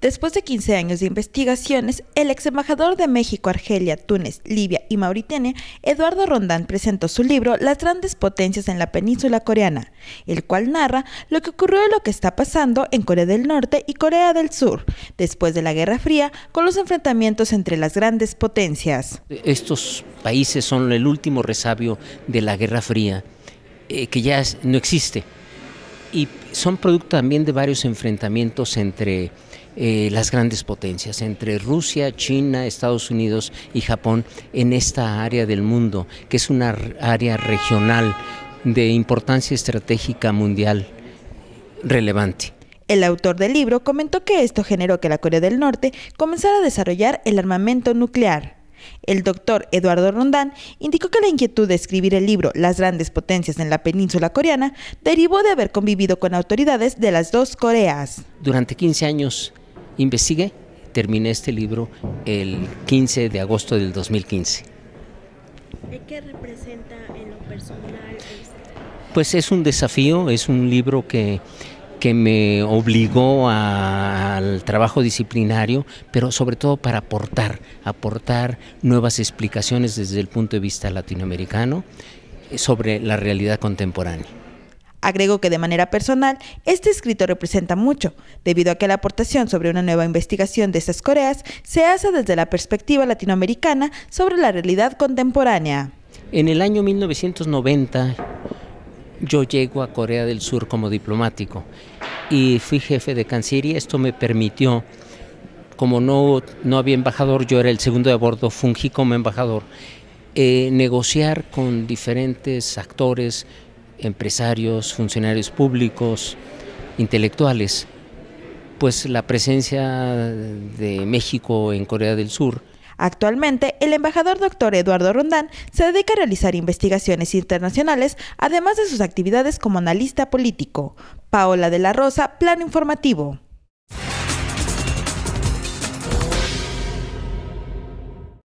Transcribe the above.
Después de 15 años de investigaciones, el ex embajador de México, Argelia, Túnez, Libia y Mauritania, Eduardo Rondán, presentó su libro Las grandes potencias en la península coreana, el cual narra lo que ocurrió y lo que está pasando en Corea del Norte y Corea del Sur, después de la Guerra Fría, con los enfrentamientos entre las grandes potencias. Estos países son el último resabio de la Guerra Fría, eh, que ya no existe, y son producto también de varios enfrentamientos entre eh, las grandes potencias, entre Rusia, China, Estados Unidos y Japón en esta área del mundo, que es una área regional de importancia estratégica mundial relevante. El autor del libro comentó que esto generó que la Corea del Norte comenzara a desarrollar el armamento nuclear. El doctor Eduardo Rondán indicó que la inquietud de escribir el libro Las grandes potencias en la península coreana derivó de haber convivido con autoridades de las dos Coreas. Durante 15 años investigué. Terminé este libro el 15 de agosto del 2015. ¿Qué representa en lo personal? Este? Pues es un desafío, es un libro que, que me obligó al trabajo disciplinario, pero sobre todo para aportar, aportar nuevas explicaciones desde el punto de vista latinoamericano sobre la realidad contemporánea. Agrego que de manera personal, este escrito representa mucho, debido a que la aportación sobre una nueva investigación de estas Coreas se hace desde la perspectiva latinoamericana sobre la realidad contemporánea. En el año 1990 yo llego a Corea del Sur como diplomático y fui jefe de Cancillería. Esto me permitió, como no, no había embajador, yo era el segundo de bordo, fungí como embajador, eh, negociar con diferentes actores, empresarios, funcionarios públicos, intelectuales, pues la presencia de México en Corea del Sur. Actualmente, el embajador doctor Eduardo Rondán se dedica a realizar investigaciones internacionales, además de sus actividades como analista político. Paola de la Rosa, Plano Informativo.